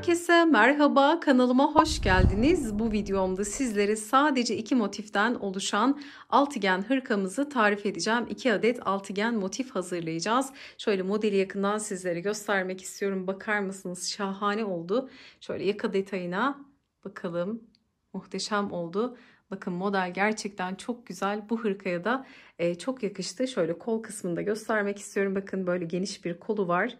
Herkese merhaba, kanalıma hoş geldiniz. Bu videomda sizlere sadece iki motiften oluşan altıgen hırkamızı tarif edeceğim. İki adet altıgen motif hazırlayacağız. Şöyle modeli yakından sizlere göstermek istiyorum. Bakar mısınız? Şahane oldu. Şöyle yaka detayına bakalım. Muhteşem oldu. Bakın model gerçekten çok güzel. Bu hırkaya da e, çok yakıştı. Şöyle kol kısmında göstermek istiyorum. Bakın böyle geniş bir kolu var.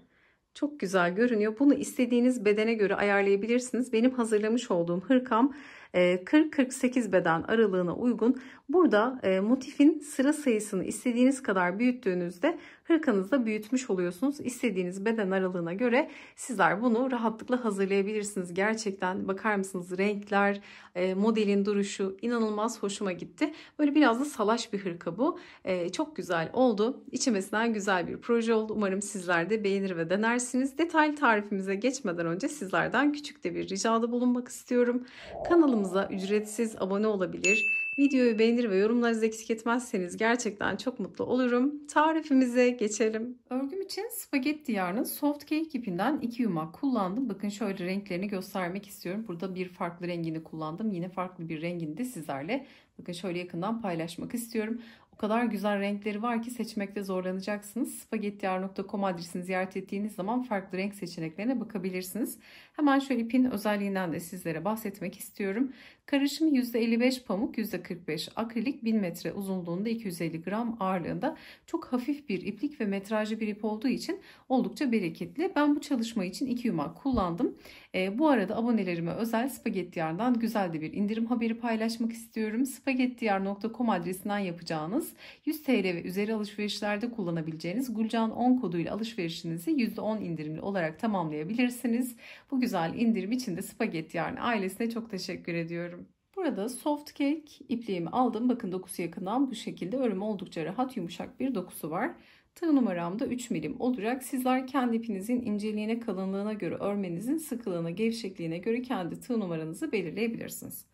Çok güzel görünüyor. Bunu istediğiniz bedene göre ayarlayabilirsiniz. Benim hazırlamış olduğum hırkam 40-48 e, beden aralığına uygun. Burada e, motifin sıra sayısını istediğiniz kadar büyüttüğünüzde hırkanızda büyütmüş oluyorsunuz. İstediğiniz beden aralığına göre sizler bunu rahatlıkla hazırlayabilirsiniz. Gerçekten bakar mısınız renkler, e, modelin duruşu inanılmaz hoşuma gitti. Böyle biraz da salaş bir hırka bu. E, çok güzel oldu. İçimesinden güzel bir proje oldu. Umarım sizler de beğenir ve denersiniz. Detaylı tarifimize geçmeden önce sizlerden küçük de bir ricada bulunmak istiyorum. Kanalımıza ücretsiz abone olabilir Videoyu beğenir ve yorumlarınızı eksik etmezseniz gerçekten çok mutlu olurum. Tarifimize geçelim. Örgüm için spagetti yarnı soft cake ipinden 2 yumak kullandım. Bakın şöyle renklerini göstermek istiyorum. Burada bir farklı rengini kullandım. Yine farklı bir rengini de sizlerle bakın şöyle yakından paylaşmak istiyorum. O kadar güzel renkleri var ki seçmekte zorlanacaksınız. spagettiyar.com adresini ziyaret ettiğiniz zaman farklı renk seçeneklerine bakabilirsiniz. Hemen şöyle ipin özelliğinden de sizlere bahsetmek istiyorum. Karışımı %55 pamuk, %45 akrilik, 1000 metre uzunluğunda 250 gram ağırlığında çok hafif bir iplik ve metrajlı bir ip olduğu için oldukça bereketli. Ben bu çalışma için 2 yumak kullandım. E, bu arada abonelerime özel Spagetti Yardan güzel de bir indirim haberi paylaşmak istiyorum. spagettiyar.com adresinden yapacağınız 100 TL ve üzeri alışverişlerde kullanabileceğiniz Gülcan 10 koduyla alışverişinizi %10 indirimli olarak tamamlayabilirsiniz. Bu güzel indirim için de Spagetti Yarn ailesine çok teşekkür ediyorum. Burada soft cake ipliğimi aldım. Bakın dokusu yakından bu şekilde. Örüm oldukça rahat yumuşak bir dokusu var. Tığ numaram da 3 milim olacak. Sizler kendi ipinizin inceliğine, kalınlığına göre, örmenizin sıkılığına, gevşekliğine göre kendi tığ numaranızı belirleyebilirsiniz.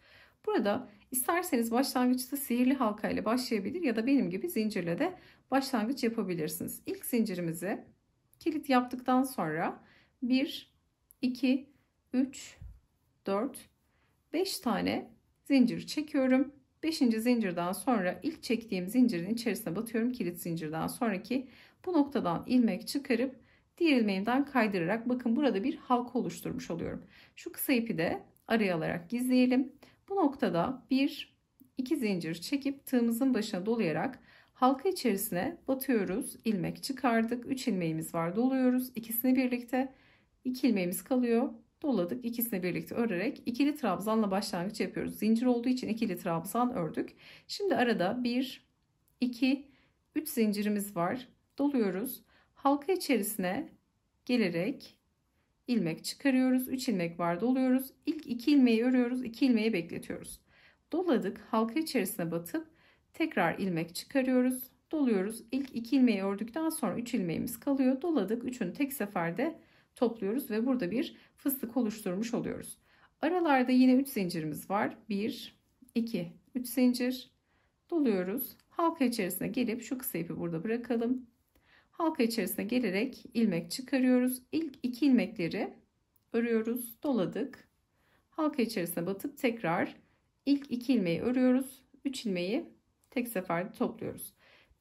Burada isterseniz başlangıçta sihirli halkayla başlayabilir ya da benim gibi zincirle de başlangıç yapabilirsiniz. İlk zincirimizi kilit yaptıktan sonra 1, 2, 3, 4, 5 tane zincir çekiyorum. 5. zincirden sonra ilk çektiğim zincirin içerisine batıyorum. Kilit zincirden sonraki bu noktadan ilmek çıkarıp diğer ilmeğimden kaydırarak bakın burada bir halka oluşturmuş oluyorum. Şu kısa ipi de araya alarak gizleyelim. Bu noktada bir iki zincir çekip tığımızın başına dolayarak halka içerisine batıyoruz. ilmek çıkardık. 3 ilmeğimiz var. Doluyoruz. İkisini birlikte 2 ilmeğimiz kalıyor doladık. İkisini birlikte örerek ikili trabzanla başlangıç yapıyoruz. Zincir olduğu için ikili trabzan ördük. Şimdi arada 1, 2, 3 zincirimiz var. Doluyoruz. Halka içerisine gelerek ilmek çıkarıyoruz. 3 ilmek var doluyoruz. İlk 2 ilmeği örüyoruz. 2 ilmeği bekletiyoruz. Doladık. Halka içerisine batıp tekrar ilmek çıkarıyoruz. Doluyoruz. İlk 2 ilmeği ördükten sonra 3 ilmeğimiz kalıyor. Doladık. 3'ünü tek seferde topluyoruz ve burada bir fıstık oluşturmuş oluyoruz. Aralarda yine 3 zincirimiz var. 1, 2, 3 zincir doluyoruz. Halka içerisine gelip şu kısa ipi burada bırakalım. Halka içerisine gelerek ilmek çıkarıyoruz. İlk iki ilmekleri örüyoruz, doladık. Halka içerisine batıp tekrar ilk iki ilmeği örüyoruz. 3 ilmeği tek seferde topluyoruz.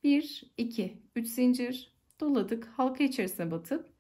1, 2, 3 zincir doladık. Halka içerisine batıp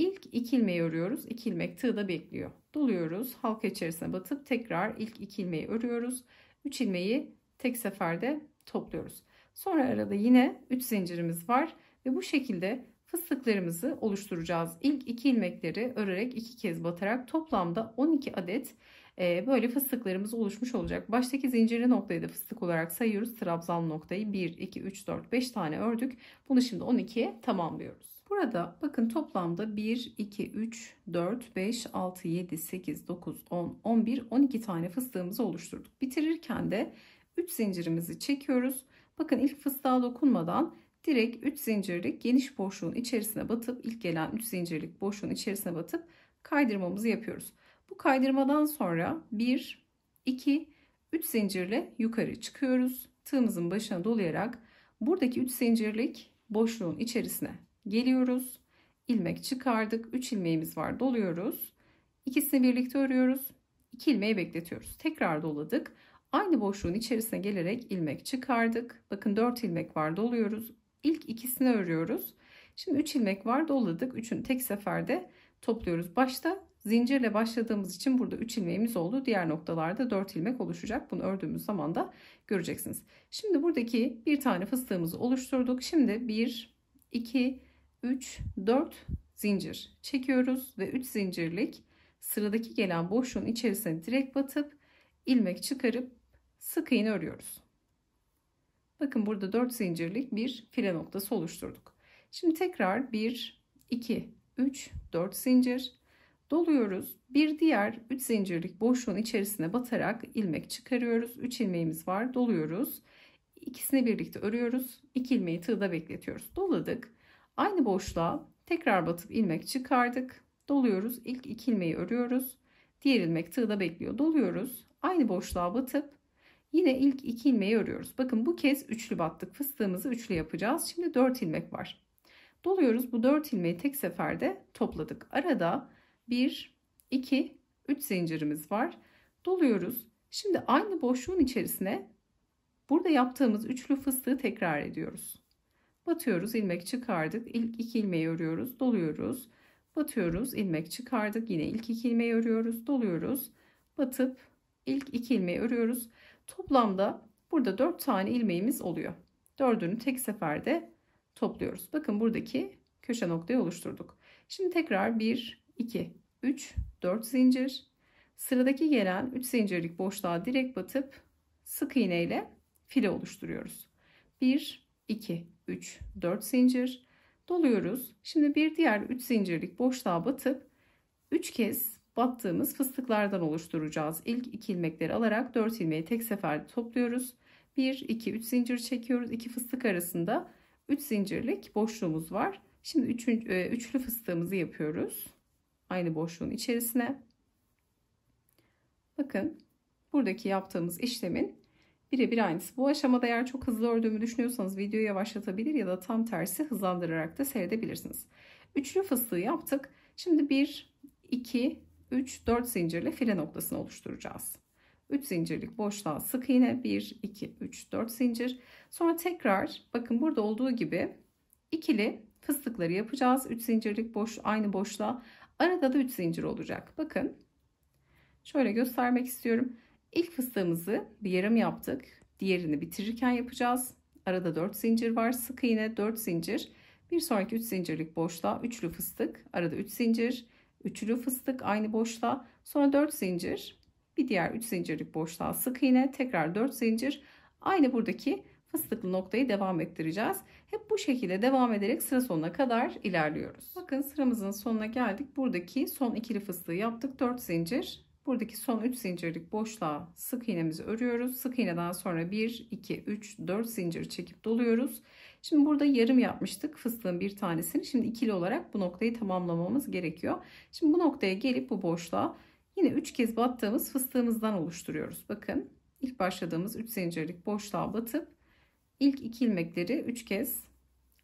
İlk iki ilmeği örüyoruz. İki ilmek tığda bekliyor. Doluyoruz. Halka içerisine batıp tekrar ilk iki ilmeği örüyoruz. Üç ilmeği tek seferde topluyoruz. Sonra arada yine 3 zincirimiz var ve bu şekilde fıstıklarımızı oluşturacağız. İlk iki ilmekleri örerek iki kez batarak toplamda 12 adet e, böyle fıstıklarımız oluşmuş olacak. Baştaki zincirli noktayı da fıstık olarak sayıyoruz. Trabzan noktayı 1, 2, 3, 4, 5 tane ördük. Bunu şimdi 12'ye tamamlıyoruz. Burada bakın toplamda 1, 2, 3, 4, 5, 6, 7, 8, 9, 10, 11, 12 tane fıstığımızı oluşturduk. Bitirirken de 3 zincirimizi çekiyoruz. Bakın ilk fıstığa dokunmadan direkt 3 zincirlik geniş boşluğun içerisine batıp ilk gelen 3 zincirlik boşluğun içerisine batıp kaydırmamızı yapıyoruz. Bu kaydırmadan sonra 1, 2, 3 zincirle yukarı çıkıyoruz. Tığımızın başına dolayarak buradaki 3 zincirlik boşluğun içerisine geliyoruz. ilmek çıkardık. 3 ilmeğimiz var. Doluyoruz. İkisini birlikte örüyoruz. 2 ilmeği bekletiyoruz. Tekrar doladık. Aynı boşluğun içerisine gelerek ilmek çıkardık. Bakın 4 ilmek var. Doluyoruz. İlk ikisini örüyoruz. Şimdi 3 ilmek var. Doladık. 3'ünü tek seferde topluyoruz. Başta zincirle başladığımız için burada 3 ilmeğimiz oldu. Diğer noktalarda 4 ilmek oluşacak. Bunu ördüğümüz zaman da göreceksiniz. Şimdi buradaki bir tane fıstığımızı oluşturduk. Şimdi 1 2 3, 4 zincir çekiyoruz ve 3 zincirlik sıradaki gelen boşluğun içerisine direkt batıp ilmek çıkarıp sık iğne örüyoruz. Bakın burada 4 zincirlik bir file noktası oluşturduk. Şimdi tekrar 1, 2, 3, 4 zincir doluyoruz. Bir diğer 3 zincirlik boşluğun içerisine batarak ilmek çıkarıyoruz. 3 ilmeğimiz var. Doluyoruz. İkisini birlikte örüyoruz. 2 ilmeği tığda bekletiyoruz. Doladık. Aynı boşluğa tekrar batıp ilmek çıkardık. Doluyoruz. İlk iki ilmeği örüyoruz. Diğer ilmek tığda bekliyor. Doluyoruz. Aynı boşluğa batıp yine ilk iki ilmeği örüyoruz. Bakın bu kez üçlü battık. Fıstığımızı üçlü yapacağız. Şimdi dört ilmek var. Doluyoruz. Bu dört ilmeği tek seferde topladık. Arada bir, iki, üç zincirimiz var. Doluyoruz. Şimdi aynı boşluğun içerisine burada yaptığımız üçlü fıstığı tekrar ediyoruz. Batıyoruz, ilmek çıkardık. İlk iki ilmeği örüyoruz, doluyoruz. Batıyoruz, ilmek çıkardık. Yine ilk iki ilmeği örüyoruz, doluyoruz. Batıp ilk iki ilmeği örüyoruz. Toplamda burada dört tane ilmeğimiz oluyor. Dördünü tek seferde topluyoruz. Bakın buradaki köşe noktayı oluşturduk. Şimdi tekrar 1, 2, 3, 4 zincir. Sıradaki gelen 3 zincirlik boşluğa direkt batıp sık iğneyle ile file oluşturuyoruz. 1, 2, 3, 4 zincir doluyoruz. Şimdi bir diğer 3 zincirlik boşluğa batıp 3 kez battığımız fıstıklardan oluşturacağız. İlk 2 ilmekleri alarak 4 ilmeği tek seferde topluyoruz. 1, 2, 3 zincir çekiyoruz. 2 fıstık arasında 3 zincirlik boşluğumuz var. Şimdi üçün, e, üçlü fıstığımızı yapıyoruz. Aynı boşluğun içerisine. Bakın buradaki yaptığımız işlemin birebir aynısı. Bu aşamada eğer çok hızlı ördüğümü düşünüyorsanız videoyu yavaşlatabilir ya da tam tersi hızlandırarak da seyredebilirsiniz. Üçlü fıstığı yaptık. Şimdi 1, 2, 3, 4 zincirle file noktasını oluşturacağız. 3 zincirlik boşluğa sık iğne 1, 2, 3, 4 zincir. Sonra tekrar bakın burada olduğu gibi ikili fıstıkları yapacağız. 3 zincirlik boş aynı boşluğa arada da 3 zincir olacak. Bakın şöyle göstermek istiyorum. İlk fıstığımızı bir yarım yaptık. Diğerini bitirirken yapacağız. Arada 4 zincir var. Sık iğne 4 zincir. Bir sonraki 3 zincirlik boşluğa üçlü fıstık. Arada 3 üç zincir. Üçlü fıstık aynı boşluğa. Sonra 4 zincir. Bir diğer 3 zincirlik boşluğa sık iğne. Tekrar 4 zincir. Aynı buradaki fıstıklı noktayı devam ettireceğiz. Hep bu şekilde devam ederek sıra sonuna kadar ilerliyoruz. Bakın sıramızın sonuna geldik. Buradaki son ikili fıstığı yaptık. 4 zincir Buradaki son 3 zincirlik boşluğa sık iğnemizi örüyoruz. Sık iğneden sonra 1, 2, 3, 4 zincir çekip doluyoruz. Şimdi burada yarım yapmıştık fıstığın bir tanesini. Şimdi ikili olarak bu noktayı tamamlamamız gerekiyor. Şimdi bu noktaya gelip bu boşluğa yine 3 kez battığımız fıstığımızdan oluşturuyoruz. Bakın ilk başladığımız 3 zincirlik boşluğa batıp ilk 2 ilmekleri 3 kez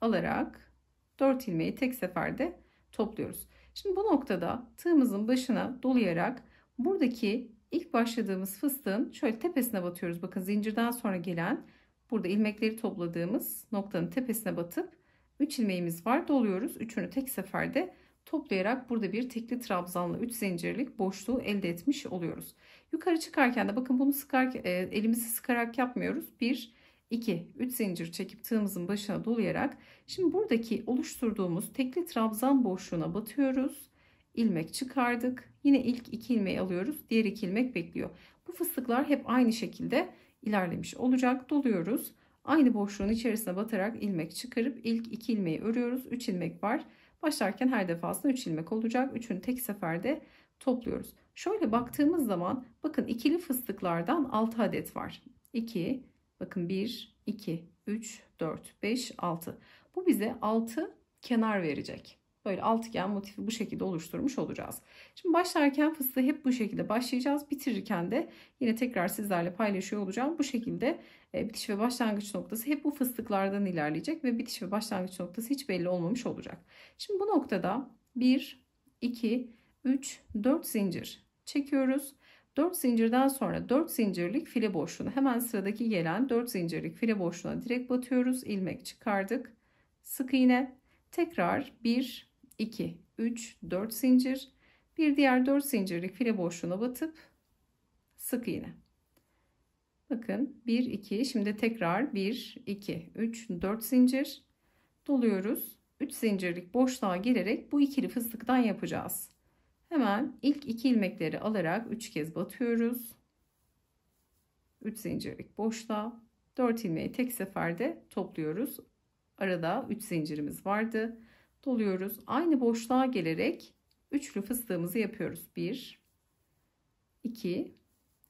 alarak 4 ilmeği tek seferde topluyoruz. Şimdi bu noktada tığımızın başına dolayarak buradaki ilk başladığımız fıstığın şöyle tepesine batıyoruz. Bakın zincirden sonra gelen burada ilmekleri topladığımız noktanın tepesine batıp 3 ilmeğimiz var doluyoruz. Üçünü tek seferde toplayarak burada bir tekli trabzanlı 3 zincirlik boşluğu elde etmiş oluyoruz. Yukarı çıkarken de bakın bunu sıkar, e, elimizi sıkarak yapmıyoruz. 1, 2, 3 zincir çekip tığımızın başına dolayarak şimdi buradaki oluşturduğumuz tekli trabzan boşluğuna batıyoruz ilmek çıkardık. Yine ilk iki ilmeği alıyoruz. Diğer iki ilmek bekliyor. Bu fıstıklar hep aynı şekilde ilerlemiş olacak. Doluyoruz. Aynı boşluğun içerisine batarak ilmek çıkarıp ilk iki ilmeği örüyoruz. Üç ilmek var. Başlarken her defasında üç ilmek olacak. Üçünü tek seferde topluyoruz. Şöyle baktığımız zaman bakın ikili fıstıklardan altı adet var. İki, bakın bir, iki, üç, dört, beş, altı. Bu bize altı kenar verecek. Böyle altıgen motifi bu şekilde oluşturmuş olacağız. Şimdi başlarken fıstığı hep bu şekilde başlayacağız. Bitirirken de yine tekrar sizlerle paylaşıyor olacağım. Bu şekilde e, bitiş ve başlangıç noktası hep bu fıstıklardan ilerleyecek ve bitiş ve başlangıç noktası hiç belli olmamış olacak. Şimdi bu noktada 1, 2, 3, 4 zincir çekiyoruz. 4 zincirden sonra 4 zincirlik file boşluğuna hemen sıradaki gelen 4 zincirlik file boşluğuna direkt batıyoruz. ilmek çıkardık. Sık iğne. Tekrar 1 2, 3, 4 zincir. Bir diğer 4 zincirlik file boşluğuna batıp sık iğne. Bakın 1, 2 şimdi tekrar 1, 2, 3, 4 zincir doluyoruz. 3 zincirlik boşluğa girerek bu ikili fıstıktan yapacağız. Hemen ilk iki ilmekleri alarak 3 kez batıyoruz. 3 zincirlik boşluğa 4 ilmeği tek seferde topluyoruz. Arada 3 zincirimiz vardı doluyoruz. Aynı boşluğa gelerek üçlü fıstığımızı yapıyoruz. 1 2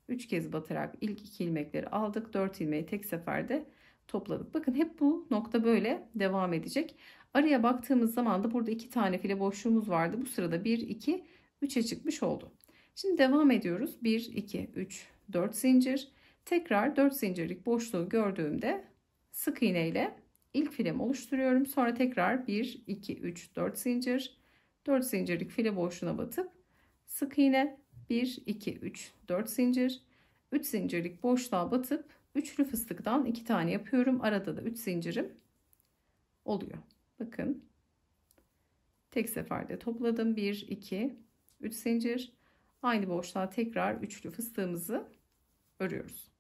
3 kez batarak ilk iki ilmekleri aldık. 4 ilmeği tek seferde topladık. Bakın hep bu nokta böyle devam edecek. Araya baktığımız zaman da burada iki tane file boşluğumuz vardı. Bu sırada 1 2 3'e çıkmış oldu. Şimdi devam ediyoruz. 1 2 3 4 zincir. Tekrar 4 zincirlik boşluğu gördüğümde sık iğneyle. ile ilk filemi oluşturuyorum. Sonra tekrar 1, 2, 3, 4 zincir. 4 zincirlik file boşluğuna batıp sık iğne 1, 2, 3, 4 zincir. 3 zincirlik boşluğa batıp üçlü fıstıktan 2 tane yapıyorum. Arada da 3 zincirim oluyor. Bakın. Tek seferde topladım. 1, 2, 3 zincir. Aynı boşluğa tekrar üçlü fıstığımızı örüyoruz.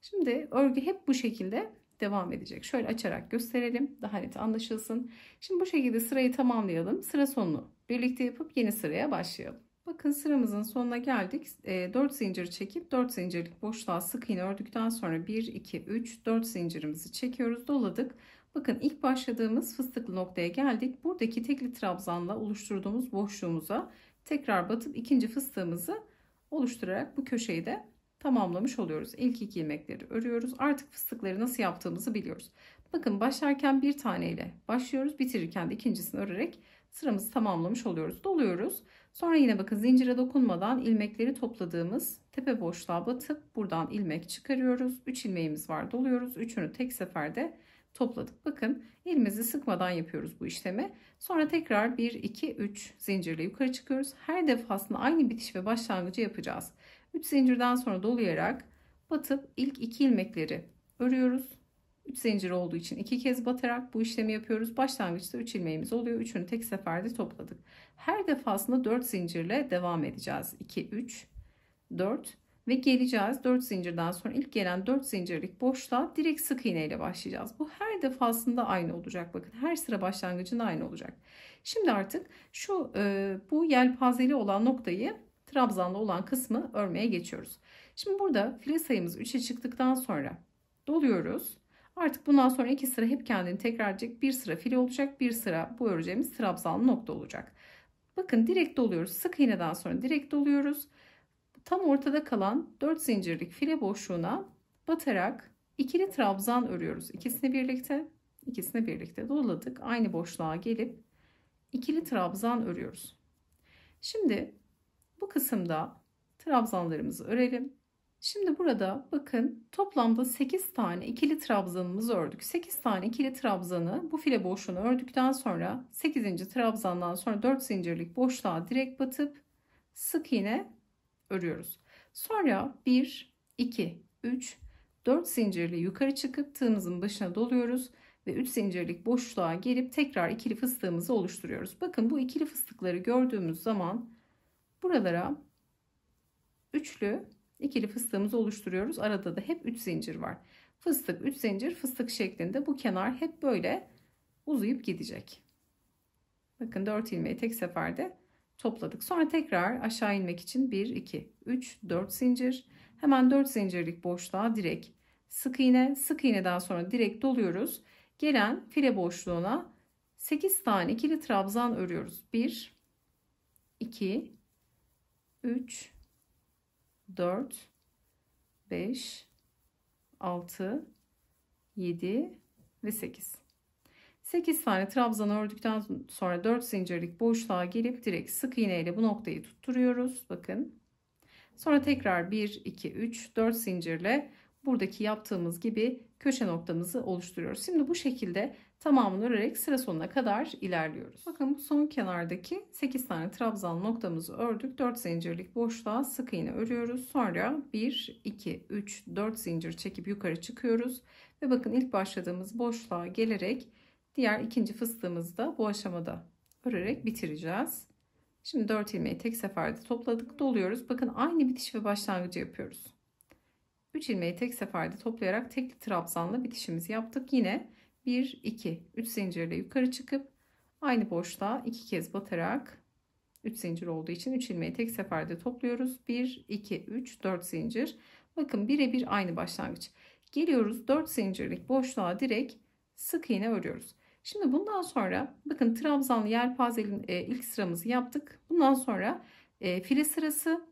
Şimdi örgü hep bu şekilde devam edecek. Şöyle açarak gösterelim. Daha net anlaşılsın. Şimdi bu şekilde sırayı tamamlayalım. Sıra sonunu birlikte yapıp yeni sıraya başlayalım. Bakın sıramızın sonuna geldik. 4 e, zincir çekip 4 zincirlik boşluğa sık iğne ördükten sonra 1, 2, 3, 4 zincirimizi çekiyoruz. Doladık. Bakın ilk başladığımız fıstıklı noktaya geldik. Buradaki tekli trabzanla oluşturduğumuz boşluğumuza tekrar batıp ikinci fıstığımızı oluşturarak bu köşeyi de tamamlamış oluyoruz. İlk iki ilmekleri örüyoruz. Artık fıstıkları nasıl yaptığımızı biliyoruz. Bakın başlarken bir taneyle başlıyoruz. Bitirirken de ikincisini örerek sıramızı tamamlamış oluyoruz. Doluyoruz. Sonra yine bakın zincire dokunmadan ilmekleri topladığımız tepe boşluğa batıp buradan ilmek çıkarıyoruz. 3 ilmeğimiz var doluyoruz. Üçünü tek seferde topladık. Bakın elimizi sıkmadan yapıyoruz bu işlemi. Sonra tekrar 1, 2, 3 zincirle yukarı çıkıyoruz. Her defasında aynı bitiş ve başlangıcı yapacağız. 3 zincirden sonra dolayarak batıp ilk 2 ilmekleri örüyoruz. 3 zincir olduğu için 2 kez batarak bu işlemi yapıyoruz. Başlangıçta 3 ilmeğimiz oluyor. Üçünü tek seferde topladık. Her defasında 4 zincirle devam edeceğiz. 2, 3, 4, ve geleceğiz 4 zincirden sonra ilk gelen 4 zincirlik boşta direkt sık iğne ile başlayacağız. Bu her defasında aynı olacak. Bakın her sıra başlangıcında aynı olacak. Şimdi artık şu e, bu yelpazeli olan noktayı trabzanlı olan kısmı örmeye geçiyoruz. Şimdi burada file sayımız 3'e çıktıktan sonra doluyoruz. Artık bundan sonra iki sıra hep kendini tekrar edecek. Bir sıra file olacak, bir sıra bu öreceğimiz trabzanlı nokta olacak. Bakın direkt doluyoruz. Sık iğneden sonra direkt doluyoruz tam ortada kalan 4 zincirlik file boşluğuna batarak ikili trabzan örüyoruz. İkisini birlikte, ikisini birlikte doladık. Aynı boşluğa gelip ikili trabzan örüyoruz. Şimdi bu kısımda trabzanlarımızı örelim. Şimdi burada bakın toplamda 8 tane ikili trabzanımızı ördük. 8 tane ikili trabzanı bu file boşluğunu ördükten sonra 8. trabzandan sonra 4 zincirlik boşluğa direkt batıp sık iğne örüyoruz. Sonra 1, 2, 3, 4 zincirli yukarı çıkıp tığımızın başına doluyoruz ve 3 zincirlik boşluğa gelip tekrar ikili fıstığımızı oluşturuyoruz. Bakın bu ikili fıstıkları gördüğümüz zaman buralara üçlü ikili fıstığımızı oluşturuyoruz. Arada da hep 3 zincir var. Fıstık 3 zincir fıstık şeklinde bu kenar hep böyle uzayıp gidecek. Bakın 4 ilmeği tek seferde topladık. Sonra tekrar aşağı inmek için 1, 2, 3, 4 zincir. Hemen 4 zincirlik boşluğa direkt sık iğne, sık iğne daha sonra direkt doluyoruz. Gelen file boşluğuna 8 tane ikili trabzan örüyoruz. 1, 2, 3, 4, 5, 6, 7 ve 8. 8 tane trabzan ördükten sonra 4 zincirlik boşluğa gelip direkt sık iğne ile bu noktayı tutturuyoruz. Bakın. Sonra tekrar 1, 2, 3, 4 zincirle buradaki yaptığımız gibi köşe noktamızı oluşturuyoruz. Şimdi bu şekilde tamamını örerek sıra sonuna kadar ilerliyoruz. Bakın bu son kenardaki 8 tane trabzan noktamızı ördük. 4 zincirlik boşluğa sık iğne örüyoruz. Sonra 1, 2, 3, 4 zincir çekip yukarı çıkıyoruz. Ve bakın ilk başladığımız boşluğa gelerek Diğer ikinci fıstığımızı da bu aşamada örerek bitireceğiz. Şimdi 4 ilmeği tek seferde topladık. Doluyoruz. Bakın aynı bitiş ve başlangıcı yapıyoruz. 3 ilmeği tek seferde toplayarak tekli trabzanla bitişimizi yaptık. Yine 1, 2, 3 zincirle yukarı çıkıp aynı boşluğa 2 kez batarak 3 zincir olduğu için 3 ilmeği tek seferde topluyoruz. 1, 2, 3, 4 zincir. Bakın birebir aynı başlangıç. Geliyoruz 4 zincirlik boşluğa direkt sık iğne örüyoruz. Şimdi bundan sonra bakın trabzanlı yelpazenin e, ilk sıramızı yaptık. Bundan sonra e, file sırası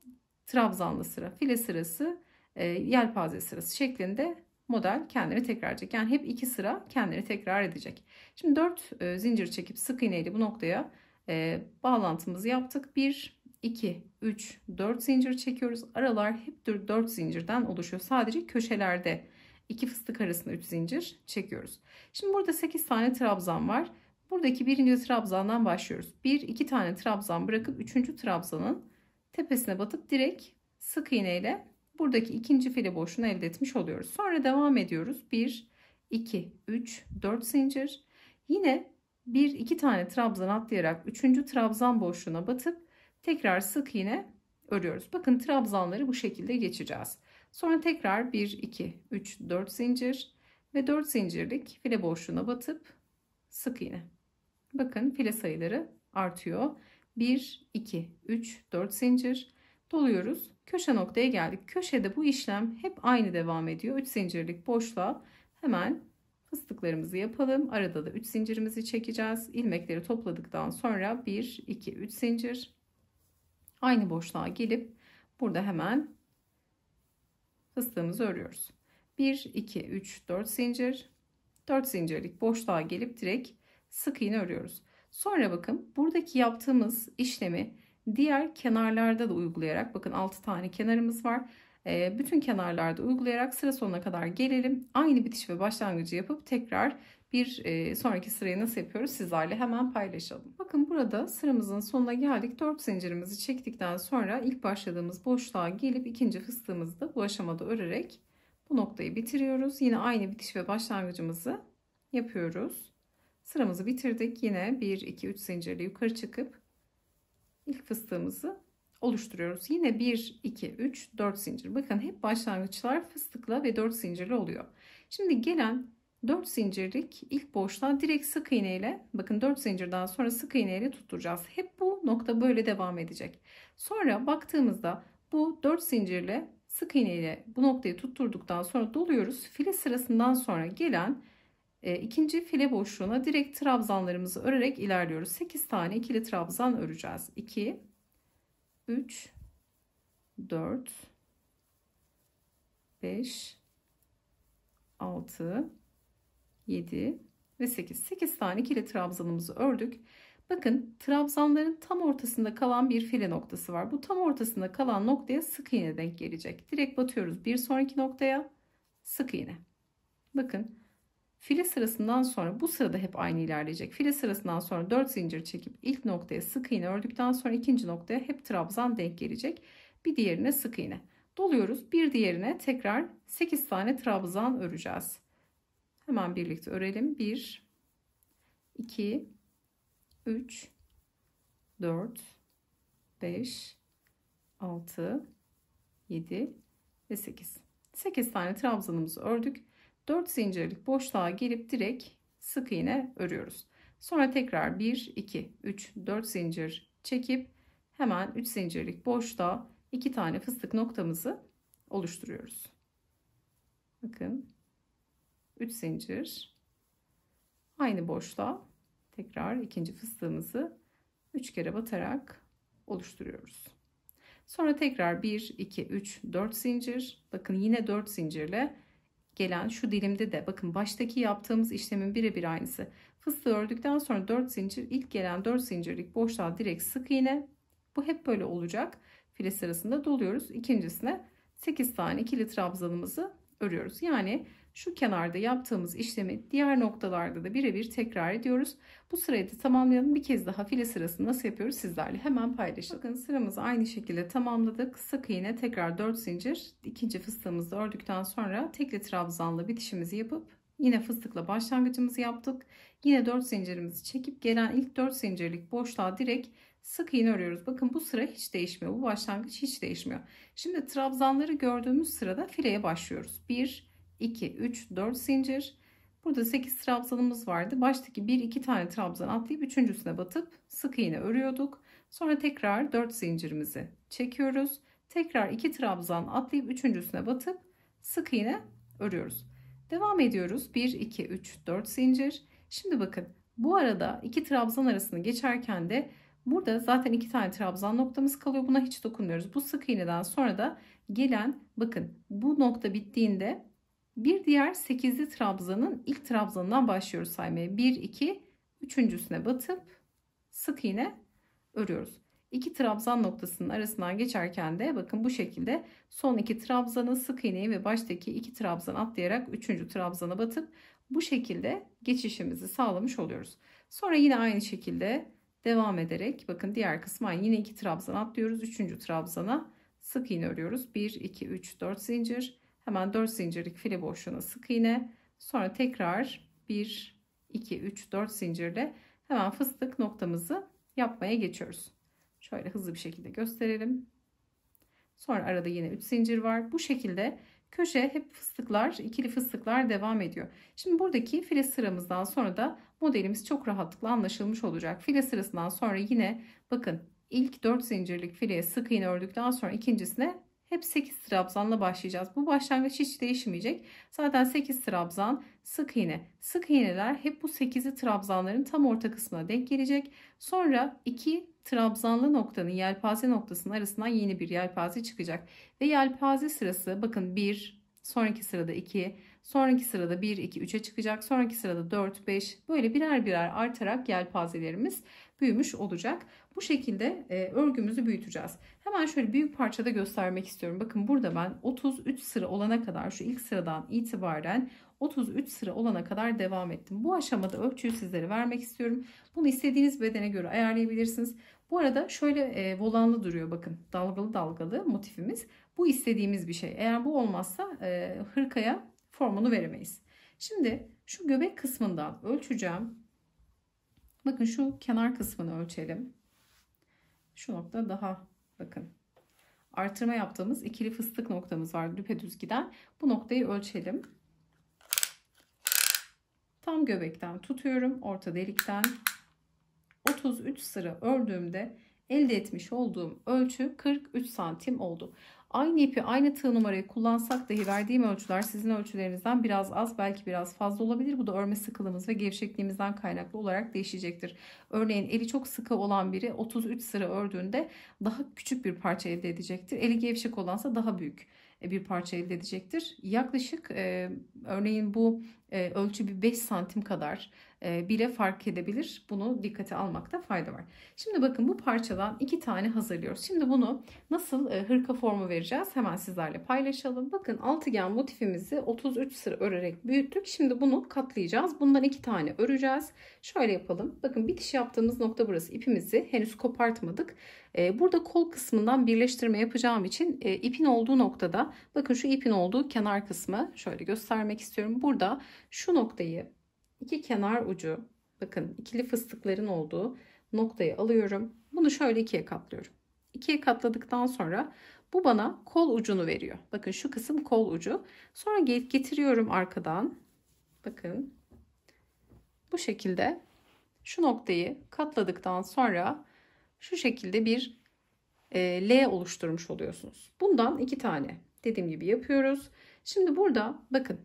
trabzanlı sıra, file sırası e, yelpaze sırası şeklinde model kendini tekrar edecek. Yani hep iki sıra kendini tekrar edecek. Şimdi 4 e, zincir çekip sık iğneyle bu noktaya e, bağlantımızı yaptık. 1 2 3 4 zincir çekiyoruz. Aralar hep 4 zincirden oluşuyor. Sadece köşelerde 2 fıstık arasında 3 zincir çekiyoruz. Şimdi burada 8 tane trabzan var. Buradaki birinci trabzandan başlıyoruz. 1 2 tane trabzan bırakıp 3. trabzanın tepesine batıp direkt sık iğne ile buradaki ikinci fili boşluğunu elde etmiş oluyoruz. Sonra devam ediyoruz. 1 2 3 4 zincir. Yine 1 2 tane trabzan atlayarak 3. trabzan boşluğuna batıp tekrar sık iğne örüyoruz. Bakın trabzanları bu şekilde geçeceğiz. Sonra tekrar 1, 2, 3, 4 zincir ve 4 zincirlik file boşluğuna batıp sık iğne. Bakın file sayıları artıyor. 1, 2, 3, 4 zincir doluyoruz. Köşe noktaya geldik. Köşede bu işlem hep aynı devam ediyor. 3 zincirlik boşluğa hemen fıstıklarımızı yapalım. Arada da 3 zincirimizi çekeceğiz. İlmekleri topladıktan sonra 1, 2, 3 zincir aynı boşluğa gelip burada hemen fıstığımızı örüyoruz. 1, 2, 3, 4 zincir. 4 zincirlik boşluğa gelip direkt sık iğne örüyoruz. Sonra bakın buradaki yaptığımız işlemi diğer kenarlarda da uygulayarak bakın 6 tane kenarımız var. Ee, bütün kenarlarda uygulayarak sıra sonuna kadar gelelim. Aynı bitiş ve başlangıcı yapıp tekrar bir sonraki sırayı nasıl yapıyoruz sizlerle hemen paylaşalım. Bakın burada sıramızın sonuna geldik. 4 zincirimizi çektikten sonra ilk başladığımız boşluğa gelip ikinci fıstığımızı da bu aşamada örerek bu noktayı bitiriyoruz. Yine aynı bitiş ve başlangıcımızı yapıyoruz. Sıramızı bitirdik. Yine 1 2 3 zincirle yukarı çıkıp ilk fıstığımızı oluşturuyoruz. Yine 1 2 3 4 zincir. Bakın hep başlangıçlar fıstıkla ve 4 zincirli oluyor. Şimdi gelen 4 zincirlik ilk boşluğa direkt sık iğne ile bakın 4 zincirden sonra sık iğne ile tutturacağız. Hep bu nokta böyle devam edecek. Sonra baktığımızda bu 4 zincirle sık iğne ile bu noktayı tutturduktan sonra doluyoruz. File sırasından sonra gelen e, ikinci file boşluğuna direkt trabzanlarımızı örerek ilerliyoruz. 8 tane ikili trabzan öreceğiz. 2 3 4 5 6 7 ve 8. 8 tane kilit trabzanımızı ördük. Bakın trabzanların tam ortasında kalan bir file noktası var. Bu tam ortasında kalan noktaya sık iğne denk gelecek. Direkt batıyoruz bir sonraki noktaya sık iğne. Bakın file sırasından sonra bu sırada hep aynı ilerleyecek. File sırasından sonra 4 zincir çekip ilk noktaya sık iğne ördükten sonra ikinci noktaya hep trabzan denk gelecek. Bir diğerine sık iğne. Doluyoruz bir diğerine tekrar 8 tane trabzan öreceğiz. Hemen birlikte örelim. 1 2 3 4 5 6 7 ve 8. 8 tane trabzanımızı ördük. 4 zincirlik boşluğa gelip direkt sık iğne örüyoruz. Sonra tekrar 1 2 3 4 zincir çekip hemen 3 zincirlik boşluğa 2 tane fıstık noktamızı oluşturuyoruz. Bakın 3 zincir aynı boşluğa tekrar ikinci fıstığımızı 3 kere batarak oluşturuyoruz. Sonra tekrar 1 2 3 4 zincir. Bakın yine 4 zincirle gelen şu dilimde de bakın baştaki yaptığımız işlemin birebir aynısı. Fıstığı ördükten sonra 4 zincir ilk gelen 4 zincirlik boşluğa direkt sık iğne. Bu hep böyle olacak. File sırasında doluyoruz. İkincisine 8 tane kilit trabzanımızı örüyoruz. Yani şu kenarda yaptığımız işlemi diğer noktalarda da birebir tekrar ediyoruz. Bu sırayı da tamamlayalım. Bir kez daha file sırasını nasıl yapıyoruz sizlerle hemen paylaşalım. Bakın sıramızı aynı şekilde tamamladık. Sık iğne tekrar 4 zincir. ikinci fıstığımızı ördükten sonra tekli trabzanlı bitişimizi yapıp Yine fıstıkla başlangıcımızı yaptık. Yine 4 zincirimizi çekip gelen ilk 4 zincirlik boşluğa direkt sık iğne örüyoruz. Bakın bu sıra hiç değişmiyor. Bu başlangıç hiç değişmiyor. Şimdi trabzanları gördüğümüz sırada fileye başlıyoruz. 1 2, 3, 4 zincir. Burada 8 trabzanımız vardı. Baştaki 1, 2 tane trabzan atlayıp üçüncüsüne batıp sık iğne örüyorduk. Sonra tekrar 4 zincirimizi çekiyoruz. Tekrar 2 trabzan atlayıp üçüncüsüne batıp sık iğne örüyoruz. Devam ediyoruz. 1, 2, 3, 4 zincir. Şimdi bakın bu arada iki trabzan arasını geçerken de burada zaten iki tane trabzan noktamız kalıyor. Buna hiç dokunmuyoruz. Bu sık iğneden sonra da gelen bakın bu nokta bittiğinde bir diğer 8'li trabzanın ilk trabzanından başlıyoruz saymaya. 1, 2, üçüncüsüne batıp sık iğne örüyoruz. İki trabzan noktasının arasından geçerken de bakın bu şekilde son iki trabzanı sık iğneyi ve baştaki iki trabzan atlayarak üçüncü trabzana batıp bu şekilde geçişimizi sağlamış oluyoruz. Sonra yine aynı şekilde devam ederek bakın diğer kısma yine iki trabzan atlıyoruz. Üçüncü trabzana sık iğne örüyoruz. 1, 2, 3, 4 zincir. Hemen 4 zincirlik fili boşluğuna sık iğne. Sonra tekrar 1, 2, 3, 4 zincirle hemen fıstık noktamızı yapmaya geçiyoruz. Şöyle hızlı bir şekilde gösterelim. Sonra arada yine 3 zincir var. Bu şekilde köşe hep fıstıklar, ikili fıstıklar devam ediyor. Şimdi buradaki file sıramızdan sonra da modelimiz çok rahatlıkla anlaşılmış olacak. File sırasından sonra yine bakın ilk 4 zincirlik fileye sık iğne ördükten sonra ikincisine hep 8 trabzanla başlayacağız. Bu başlangıç hiç değişmeyecek. Zaten 8 trabzan sık iğne. Sık iğneler hep bu 8'i trabzanların tam orta kısmına denk gelecek. Sonra 2 trabzanlı noktanın yelpaze noktasının arasından yeni bir yelpaze çıkacak. Ve yelpaze sırası bakın 1, sonraki sırada 2, Sonraki sırada 1, 2, 3'e çıkacak. Sonraki sırada 4, 5 böyle birer birer artarak yelpazelerimiz büyümüş olacak. Bu şekilde e, örgümüzü büyüteceğiz. Hemen şöyle büyük parçada göstermek istiyorum. Bakın burada ben 33 sıra olana kadar şu ilk sıradan itibaren 33 sıra olana kadar devam ettim. Bu aşamada ölçüyü sizlere vermek istiyorum. Bunu istediğiniz bedene göre ayarlayabilirsiniz. Bu arada şöyle e, volanlı duruyor bakın dalgalı dalgalı motifimiz. Bu istediğimiz bir şey. Eğer bu olmazsa e, hırkaya formunu veremeyiz. Şimdi şu göbek kısmından ölçeceğim. Bakın şu kenar kısmını ölçelim. Şu nokta daha bakın. Artırma yaptığımız ikili fıstık noktamız var düpedüz giden. Bu noktayı ölçelim. Tam göbekten tutuyorum. Orta delikten 33 sıra ördüğümde elde etmiş olduğum ölçü 43 santim oldu. Aynı ipi aynı tığ numarayı kullansak dahi verdiğim ölçüler sizin ölçülerinizden biraz az belki biraz fazla olabilir. Bu da örme sıkılığımız ve gevşekliğimizden kaynaklı olarak değişecektir. Örneğin eli çok sıkı olan biri 33 sıra ördüğünde daha küçük bir parça elde edecektir. Eli gevşek olansa daha büyük e, bir parça elde edecektir. Yaklaşık e, örneğin bu e, ölçü bir 5 santim kadar e, bile fark edebilir. Bunu dikkate almakta fayda var. Şimdi bakın bu parçadan iki tane hazırlıyoruz. Şimdi bunu nasıl e, hırka formu vereceğiz hemen sizlerle paylaşalım. Bakın altıgen motifimizi 33 sıra örerek büyüttük. Şimdi bunu katlayacağız. Bundan iki tane öreceğiz. Şöyle yapalım. Bakın bitiş yaptığımız nokta burası. İpimizi henüz kopartmadık. burada kol kısmından birleştirme yapacağım için ipin olduğu noktada bakın şu ipin olduğu kenar kısmı şöyle göstermek istiyorum. Burada şu noktayı iki kenar ucu bakın ikili fıstıkların olduğu noktayı alıyorum. Bunu şöyle ikiye katlıyorum. İkiye katladıktan sonra bu bana kol ucunu veriyor. Bakın şu kısım kol ucu. Sonra getiriyorum arkadan. Bakın bu şekilde şu noktayı katladıktan sonra şu şekilde bir e, L oluşturmuş oluyorsunuz. Bundan iki tane dediğim gibi yapıyoruz. Şimdi burada bakın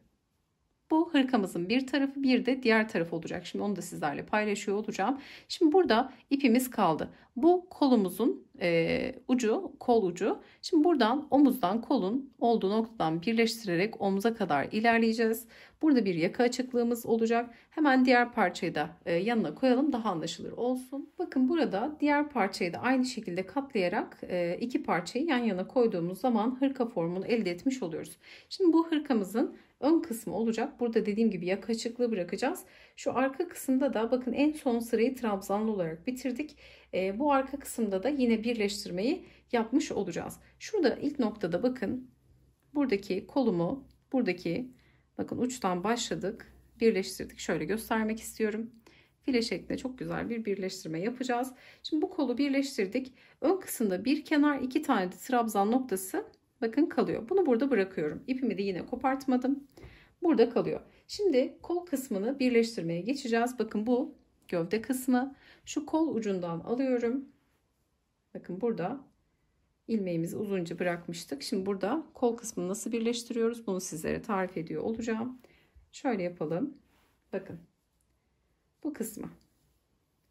bu hırkamızın bir tarafı bir de diğer tarafı olacak. Şimdi onu da sizlerle paylaşıyor olacağım. Şimdi burada ipimiz kaldı. Bu kolumuzun e, ucu, kol ucu. Şimdi buradan omuzdan kolun olduğu noktadan birleştirerek omuza kadar ilerleyeceğiz. Burada bir yaka açıklığımız olacak. Hemen diğer parçayı da e, yanına koyalım daha anlaşılır olsun. Bakın burada diğer parçayı da aynı şekilde katlayarak e, iki parçayı yan yana koyduğumuz zaman hırka formunu elde etmiş oluyoruz. Şimdi bu hırkamızın ön kısmı olacak. Burada dediğim gibi yaka açıklığı bırakacağız. Şu arka kısımda da bakın en son sırayı trabzanlı olarak bitirdik. E, bu arka kısımda da yine birleştirmeyi yapmış olacağız. Şurada ilk noktada bakın buradaki kolumu buradaki bakın uçtan başladık birleştirdik. Şöyle göstermek istiyorum file şeklinde çok güzel bir birleştirme yapacağız. Şimdi bu kolu birleştirdik. Ön kısımda bir kenar iki tane de trabzan noktası Bakın kalıyor. Bunu burada bırakıyorum. İpimi de yine kopartmadım. Burada kalıyor. Şimdi kol kısmını birleştirmeye geçeceğiz. Bakın bu gövde kısmı. Şu kol ucundan alıyorum. Bakın burada ilmeğimizi uzunca bırakmıştık. Şimdi burada kol kısmını nasıl birleştiriyoruz? Bunu sizlere tarif ediyor olacağım. Şöyle yapalım. Bakın. Bu kısmı.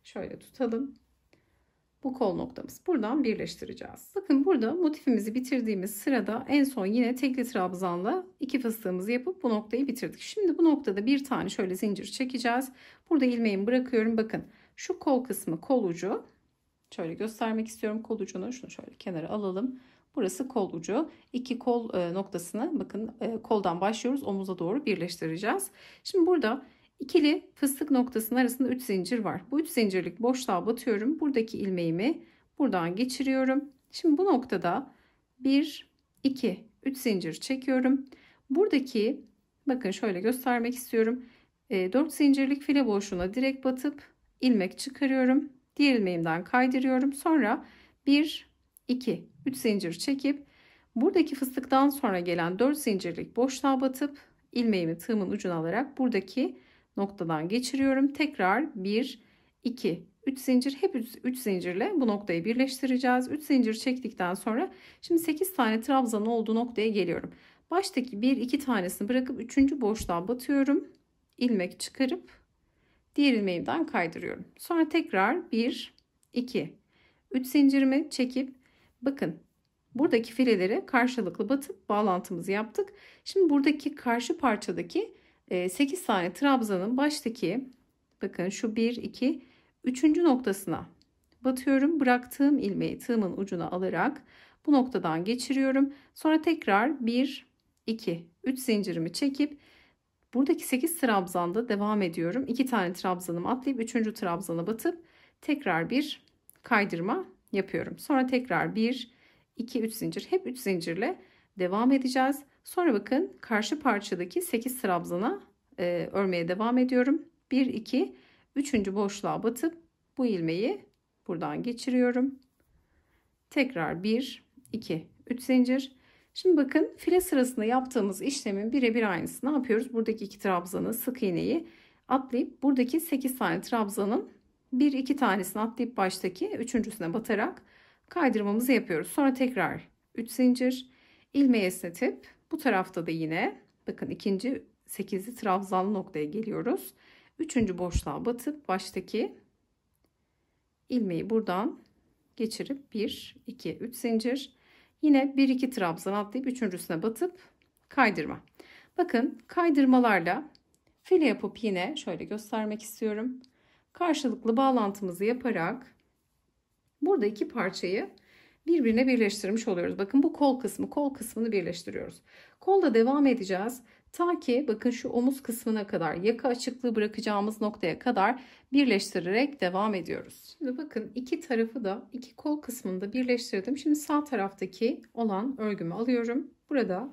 Şöyle tutalım bu kol noktamız. Buradan birleştireceğiz. Bakın burada motifimizi bitirdiğimiz sırada en son yine tekli trabzanla iki fıstığımızı yapıp bu noktayı bitirdik. Şimdi bu noktada bir tane şöyle zincir çekeceğiz. Burada ilmeğimi bırakıyorum. Bakın şu kol kısmı kol ucu. Şöyle göstermek istiyorum kol ucunu. Şunu şöyle kenara alalım. Burası kol ucu. İki kol e, noktasını bakın e, koldan başlıyoruz omuza doğru birleştireceğiz. Şimdi burada İkili fıstık noktasının arasında 3 zincir var. Bu 3 zincirlik boşluğa batıyorum. Buradaki ilmeğimi buradan geçiriyorum. Şimdi bu noktada 1, 2, 3 zincir çekiyorum. Buradaki bakın şöyle göstermek istiyorum. 4 ee, zincirlik file boşluğuna direkt batıp ilmek çıkarıyorum. Diğer ilmeğimden kaydırıyorum. Sonra 1, 2, 3 zincir çekip buradaki fıstıktan sonra gelen 4 zincirlik boşluğa batıp ilmeğimi tığımın ucuna alarak buradaki noktadan geçiriyorum. Tekrar 1, 2, 3 zincir hep 3 zincirle bu noktayı birleştireceğiz. 3 zincir çektikten sonra şimdi 8 tane trabzan olduğu noktaya geliyorum. Baştaki 1 2 tanesini bırakıp 3. boşluğa batıyorum. ilmek çıkarıp diğer ilmeğimden kaydırıyorum. Sonra tekrar 1 2 3 zincirimi çekip bakın buradaki filelere karşılıklı batıp bağlantımızı yaptık. Şimdi buradaki karşı parçadaki 8 ee, tane trabzanın baştaki bakın şu 1 2 3. noktasına batıyorum. Bıraktığım ilmeği tığımın ucuna alarak bu noktadan geçiriyorum. Sonra tekrar 1 2 3 zincirimi çekip buradaki 8 trabzanda devam ediyorum. 2 tane trabzanımı atlayıp 3. trabzana batıp tekrar bir kaydırma yapıyorum. Sonra tekrar 1 2 3 zincir hep 3 zincirle devam edeceğiz. Sonra bakın karşı parçadaki 8 trabzana e, örmeye devam ediyorum. 1, 2, 3. boşluğa batıp bu ilmeği buradan geçiriyorum. Tekrar 1, 2, 3 zincir. Şimdi bakın file sırasında yaptığımız işlemin birebir aynısı. Ne yapıyoruz? Buradaki iki trabzanı sık iğneyi atlayıp buradaki 8 tane trabzanın 1-2 tanesini atlayıp baştaki üçüncüsüne batarak kaydırmamızı yapıyoruz. Sonra tekrar 3 zincir ilmeği esnetip bu tarafta da yine bakın ikinci 8'li trabzanlı noktaya geliyoruz. Üçüncü boşluğa batıp baştaki ilmeği buradan geçirip 1 2 3 zincir yine 1 2 trabzan atlayıp üçüncüsüne batıp kaydırma. Bakın kaydırmalarla file yapıp yine şöyle göstermek istiyorum. Karşılıklı bağlantımızı yaparak burada iki parçayı birbirine birleştirmiş oluyoruz. Bakın bu kol kısmı, kol kısmını birleştiriyoruz. Kolda devam edeceğiz. Ta ki bakın şu omuz kısmına kadar, yaka açıklığı bırakacağımız noktaya kadar birleştirerek devam ediyoruz. Şimdi bakın iki tarafı da iki kol kısmında da birleştirdim. Şimdi sağ taraftaki olan örgümü alıyorum. Burada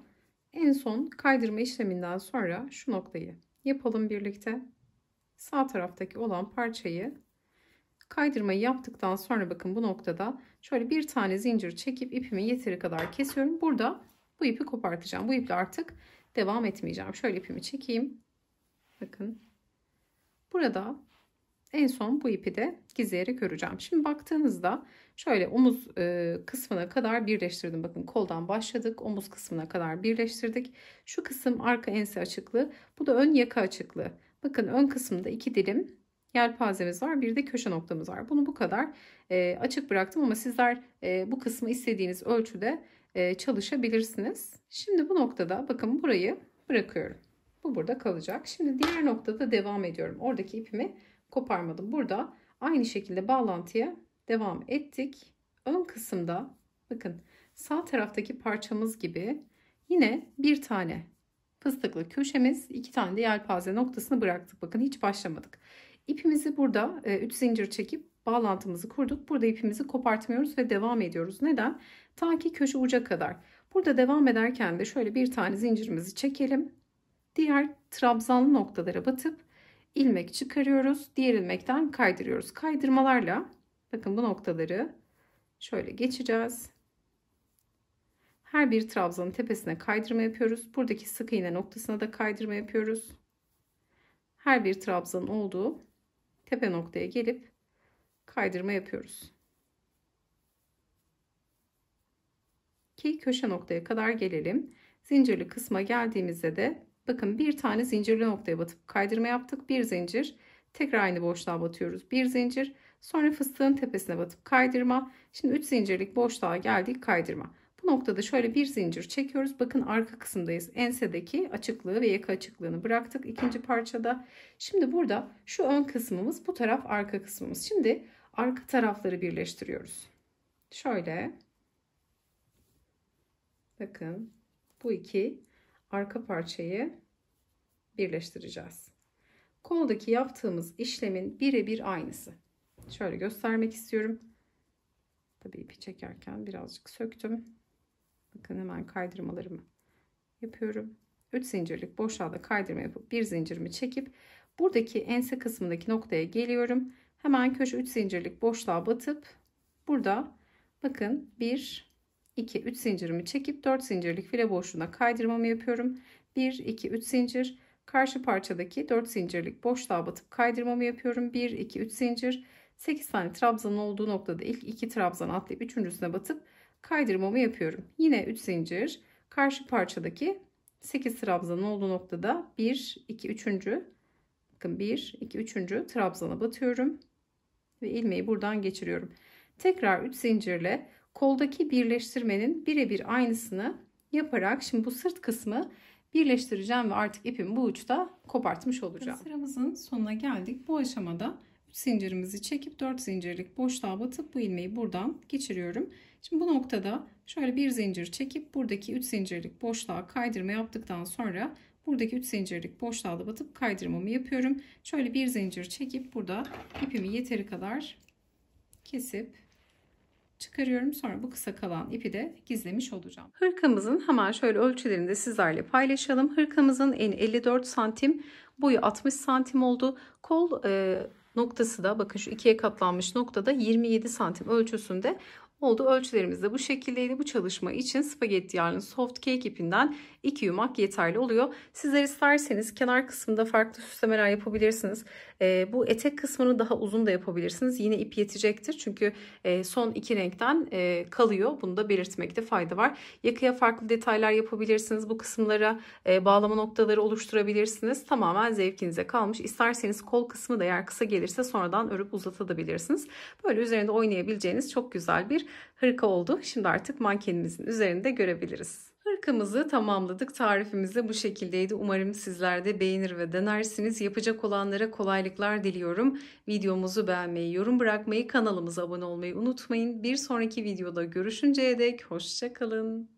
en son kaydırma işleminden sonra şu noktayı yapalım birlikte. Sağ taraftaki olan parçayı kaydırmayı yaptıktan sonra bakın bu noktada Şöyle bir tane zincir çekip ipimi yeteri kadar kesiyorum. Burada bu ipi kopartacağım. Bu iple artık devam etmeyeceğim. Şöyle ipimi çekeyim. Bakın. Burada en son bu ipi de gizleyerek öreceğim. Şimdi baktığınızda şöyle omuz e, kısmına kadar birleştirdim. Bakın koldan başladık. Omuz kısmına kadar birleştirdik. Şu kısım arka ense açıklığı. Bu da ön yaka açıklığı. Bakın ön kısımda iki dilim yelpazemiz var. Bir de köşe noktamız var. Bunu bu kadar e, açık bıraktım ama sizler e, bu kısmı istediğiniz ölçüde e, çalışabilirsiniz. Şimdi bu noktada bakın burayı bırakıyorum. Bu burada kalacak. Şimdi diğer noktada devam ediyorum. Oradaki ipimi koparmadım. Burada aynı şekilde bağlantıya devam ettik. Ön kısımda bakın sağ taraftaki parçamız gibi yine bir tane fıstıklı köşemiz iki tane de yelpaze noktasını bıraktık. Bakın hiç başlamadık. İpimizi burada e, üç zincir çekip bağlantımızı kurduk. Burada ipimizi kopartmıyoruz ve devam ediyoruz. Neden? Ta ki köşe uca kadar. Burada devam ederken de şöyle bir tane zincirimizi çekelim. Diğer trabzanlı noktalara batıp ilmek çıkarıyoruz. Diğer ilmekten kaydırıyoruz. Kaydırmalarla bakın bu noktaları şöyle geçeceğiz. Her bir trabzanın tepesine kaydırma yapıyoruz. Buradaki sık iğne noktasına da kaydırma yapıyoruz. Her bir trabzanın olduğu tepe noktaya gelip kaydırma yapıyoruz. Ki köşe noktaya kadar gelelim. Zincirli kısma geldiğimizde de bakın bir tane zincirli noktaya batıp kaydırma yaptık. Bir zincir tekrar aynı boşluğa batıyoruz. Bir zincir sonra fıstığın tepesine batıp kaydırma. Şimdi 3 zincirlik boşluğa geldik kaydırma. Bu noktada şöyle bir zincir çekiyoruz. Bakın arka kısımdayız. Ensedeki açıklığı ve yaka açıklığını bıraktık ikinci parçada. Şimdi burada şu ön kısmımız, bu taraf arka kısmımız. Şimdi arka tarafları birleştiriyoruz. Şöyle. Bakın bu iki arka parçayı birleştireceğiz. Koldaki yaptığımız işlemin birebir aynısı. Şöyle göstermek istiyorum. Tabii ipi çekerken birazcık söktüm. Bakın hemen kaydırmalarımı yapıyorum. 3 zincirlik boşluğa kaydırma yapıp bir zincirimi çekip buradaki ense kısmındaki noktaya geliyorum. Hemen köşe 3 zincirlik boşluğa batıp burada bakın 1 2 3 zincirimi çekip 4 zincirlik file boşluğuna kaydırmamı yapıyorum. 1 2 3 zincir karşı parçadaki 4 zincirlik boşluğa batıp kaydırmamı yapıyorum. 1 2 3 zincir 8 tane trabzanın olduğu noktada ilk 2 trabzan atlayıp üçüncüsüne batıp kaydırmamı yapıyorum. Yine 3 zincir karşı parçadaki 8 trabzanın olduğu noktada 1 2 3. bakın 1 2 3. trabzana batıyorum ve ilmeği buradan geçiriyorum. Tekrar 3 zincirle koldaki birleştirmenin birebir aynısını yaparak şimdi bu sırt kısmı birleştireceğim ve artık ipimi bu uçta kopartmış olacağım. Sıramızın sonuna geldik. Bu aşamada 3 zincirimizi çekip 4 zincirlik boşluğa batıp bu ilmeği buradan geçiriyorum. Şimdi bu noktada şöyle bir zincir çekip buradaki 3 zincirlik boşluğa kaydırma yaptıktan sonra buradaki 3 zincirlik boşluğa da batıp kaydırmamı yapıyorum. Şöyle bir zincir çekip burada ipimi yeteri kadar kesip çıkarıyorum. Sonra bu kısa kalan ipi de gizlemiş olacağım. Hırkamızın hemen şöyle ölçülerini de sizlerle paylaşalım. Hırkamızın eni 54 santim, boyu 60 santim oldu. Kol e, noktası da bakın şu ikiye katlanmış noktada 27 santim ölçüsünde Oldu ölçülerimiz de bu şekildeydi. Bu çalışma için spagetti yarnı soft cake ipinden 2 yumak yeterli oluyor. Sizler isterseniz kenar kısmında farklı süslemeler yapabilirsiniz. E, bu etek kısmını daha uzun da yapabilirsiniz. Yine ip yetecektir. Çünkü e, son iki renkten e, kalıyor. Bunu da belirtmekte fayda var. Yakaya farklı detaylar yapabilirsiniz. Bu kısımlara e, bağlama noktaları oluşturabilirsiniz. Tamamen zevkinize kalmış. İsterseniz kol kısmı da eğer kısa gelirse sonradan örüp uzatabilirsiniz. Böyle üzerinde oynayabileceğiniz çok güzel bir hırka oldu. Şimdi artık mankenimizin üzerinde görebiliriz. Hırkamızı tamamladık. Tarifimiz de bu şekildeydi. Umarım sizler de beğenir ve denersiniz. Yapacak olanlara kolaylıklar diliyorum. Videomuzu beğenmeyi, yorum bırakmayı, kanalımıza abone olmayı unutmayın. Bir sonraki videoda görüşünceye dek hoşçakalın.